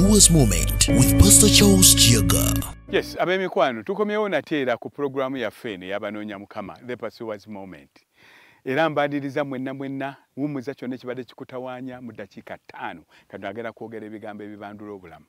Jewel's Moment with Pastor Charles Jiaga. Yes, abe mikwano, tuko meona tera ku programu ya fene ya banonya mukama, The Pastor's Moment. Era mbadiriza mwenna mwenna, wumuza chone chibade chikutawanya, mudachika tano. Kadu agera kuogere bigambe bibandulo obulamu.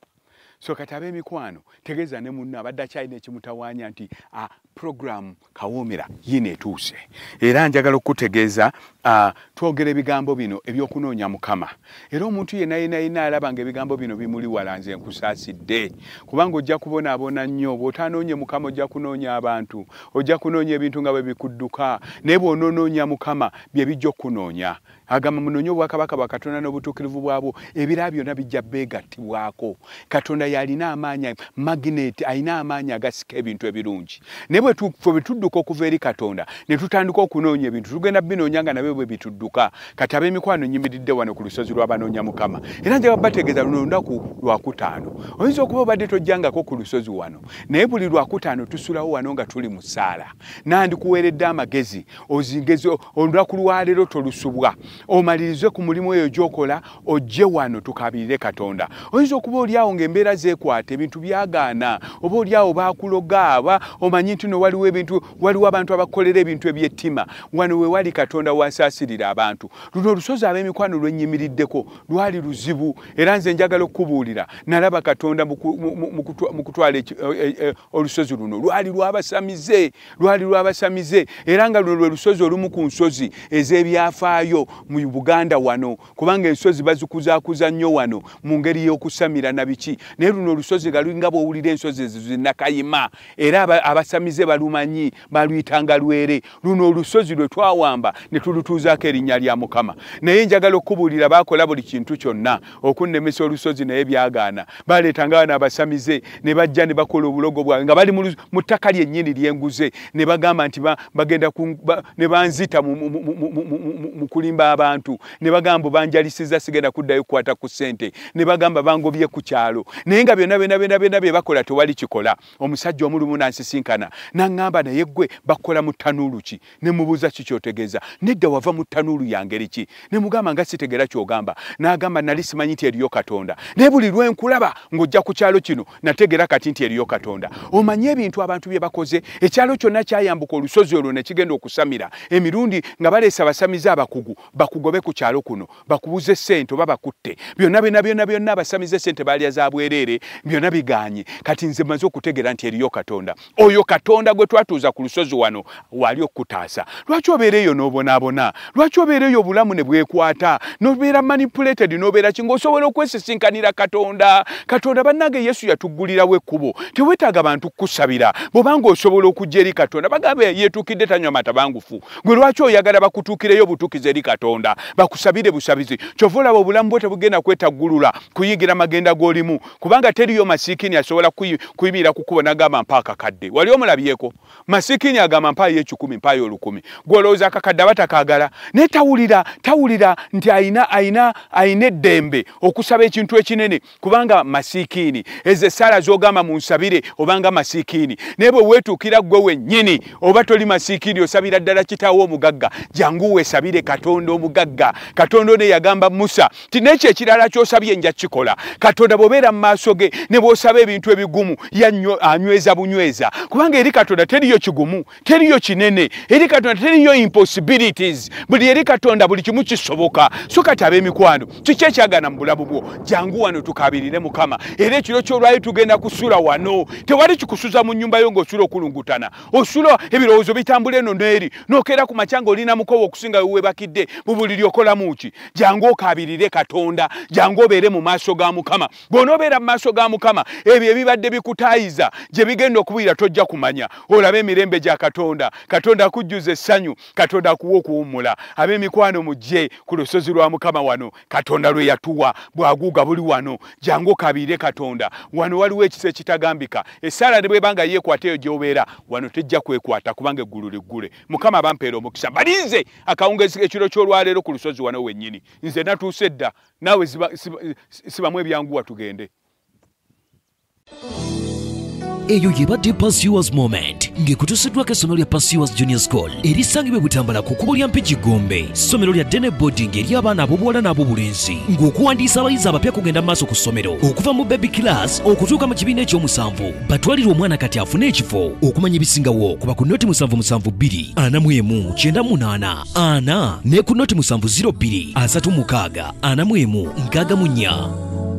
so kati ab'emikwano tegeeza ne munno abadde akyalina ekimutawaanya nti a ah, program kawoomera yina etuuse era njagala okutegeeza uh, ah, twogera ebigambo bino ebyokunoonya mukama era omuntu yenna yina yina alaba nga ebigambo bino bimuli wala nze nkusaasidde kubanga ojja kubonaabona nnyo bw'otanoonye mukama ojja kunoonya abantu ojja kunoonya ebintu nga bwe bikudduka naye bw'onoonoonya mukama bye bijja okkunoonya agamba munoonye obwakabaka bwa katonda n'obutuukirivu bwabwo ebiraa byonna bijja beegattibwako katonda ye alina amaanyi magineti alina amaanyi agasika ebintu ebirungi naye bwe bituduka okuva eri katonda ne tutandika okunoonya ebintu tugenda binoonya nga nabyo bwe bituduka kati ab'emikwano nyimiridde wano ku lusozi lw'abanoonya mukama era nja babategeeza luno olunaku lwakutaano oyinza okuba obadde tojjangako ku lusozi wano naye buli lwakutaano tusulawo wano nga tuli mu ssaala nandikuweeredde amagezi ozingezi olunaku lwaleero tolusubwa omalirize ku mulimu eyo gyokola ojje wano tukabirire katonda oyinza okuba oliawo ngaembeera embeera zekwata ebintu byagaana oba oliawo bakuloga aba omanyi nti no waliwo ebintu waliwo abantu abakolera ebintu ebyettima wano wewali katonda wasasirira abantu luno olusozi ab'emikwano lwenyimiriddeko lwali luzibu era nze njagala okkubuulira nalaba katonda mu kutwala olusozi luno lwali lwabasamize lwali lwabasamize era nga luno lwe lusozi olumu ku nsozi ez'ebyafaayo mu buganda wano kubanga ensozi bazikuzakuza nnyo wano mu ngeri y'okusamira na biki naye luno olusozi nga lulinga bwowulira ensozi ezo zinakayima era abasamize balumanyi baluyitanga lwere luno olusozi lwe twawamba ne tulutuuzaako erinnya lya mukama naye njagala okubuulira baakola buli kintu kyonna okunnemesa olusozi naye byagaana baaleetanga bana abasamize ne bajja ne bakola obulogo bwabwe nga bali mu ttaka lyennyini lyenguze ne bagamba nti bagenda ne banzita mu kulimba abantu ne bagamba banjalisiza sigenda kuddayo kukwata ku ssente ne bagamba bangobye ku kyalo naye nga byonna byona byona byona bye bakola tewali kikola omusajja omulumu nansisinkana naŋŋamba naye ggwe bakola mu ttanuulu ki ne mubuuza ki kyotegeeza nedda wava mu ttanuulu yangeri ki ne mugamba nga sitegeera ky'ogamba n'agamba nali simanyi nti eriyo katonda naye buli lwenkulaba ng'ojja ku kyalo kino nategeera kati nti eriyo katonda omanye ebintu abantu bye bakoze ekyalo kyonna kyayambuka olusozi olwo ne kigenda okusamira emirundi nga baleesa basamize abakugu bakugobe ku kyalo kuno bakubuze ssente oba bakutte byonna byona byona byonna abasamize ssente baalya za bwereere bwereere byonna biganye kati nze maze okutegera nti eriyo katonda oyo katonda gwe twatuuza ku lusozi wano wali okutaasa lwaki obeera eyo n'obonaabona lwaki obeera eyo obulamu ne bwekwata nobeera manipulated nobeera kinga osobola okwesisinkanira katonda katonda bannage yesu yatuggulirawo ekkubo tewetaaga bantu kukusabira bwobanga osobola okujja eri katonda bagambe yeetuukidde tanywa matabangufu gwe lwaki oyagala bakutuukireyo obutuukizi eri katonda bakusabire busabizi kyova olaba obulamu bwe tebugenda kwetaggulula kuyingira magenda g'olimu kubanga teriyo masikini asobola kuyimirira kukuba n'agamba mpaaka kadde wali omulabyeko masikini agamba mpaayo ekikumi mpaayo olukumi gwolowooza akakadde aba takaagala naye tawulira tawulira nti aina aina aina eddembe okusaba ekintu ekinene kubanga masikini ezo essaala z'ogamba munsabire obanga masikini naye bwe weetuukira ggwe wennyini oba toli masikini osabira ddala kitaawo omugagga janguweesabire katonda omugagga katonda one yagamba musa ti nekyo ekirala ky'osabye nja kikola katonda bw'obeera mu maaso maaso ge ne bw'osaba ebintu ebigumu yanyweza bunyweza kubanga eri katonda teriyo kigumu teriyo kinene eri katonda teriyo impossibilities buli eri katonda buli kimu kisoboka so kati ab'emikwano kiki ekyagaana mu bulabu bwo jangu wano tukabirire mukama era ekiro kyolwayo tugenda kusula wano tewali kikusuza mu nyumba yo ng'osula okulungutana osula ebirowoozo bitambula eno n'eri n'okeera ku macyanga olina mukowa okusinga wewebakidde mu buliri okolamu ki jangu okabirire katonda jangu obeere mu maaso ga mukama bw'onaobeera mu maaso ga mukama ebyo ebibadde bikutaayiza gye bigenda okubuyira tojja kumanya olabe emirembe gya katonda katonda akujjuza essanyu katonda akuwa okuwummula ab'emikwano mugje ku lusozi lwa mukama wano katonda lwe yatuwa bwaguuga buli wano jangu kabiire katonda wano waliwo ekisa ekitagambika essaala ne bwebanga yeekwata eyo gy'obeera wano tejja kwekwata kubanga eggulu liggule mukama abampeera omukisa balinze akawungezi ekiro ky'olwaleero ku lusozi wano wennyini nze natuuse dda naawe sibamu ebyanguwa tugende eyo yebadde pasiwas moment ng'ekutuusiddwako essomero lya pasiwas junior school erisangibwe butambala ku kkubo lya mpijigombe essomero lya dene boarding ery'abaana ab'obuwala n'ab'obulenzi ng'okuwandiisa abayizi abapya kugenda maaso ku ssomero okuva mu baby class okutuuka mu kibiina eky'omusanvu batwalirwa omwana kati afune ekifo okumanya ebisingawo kuba ku noti musanvu musanvu bbiri ana mu emu kyenda mu naana ana ne ku noti musanvu ziro bbiri asatu mukaaga ana mu emu nkaaga mu nnya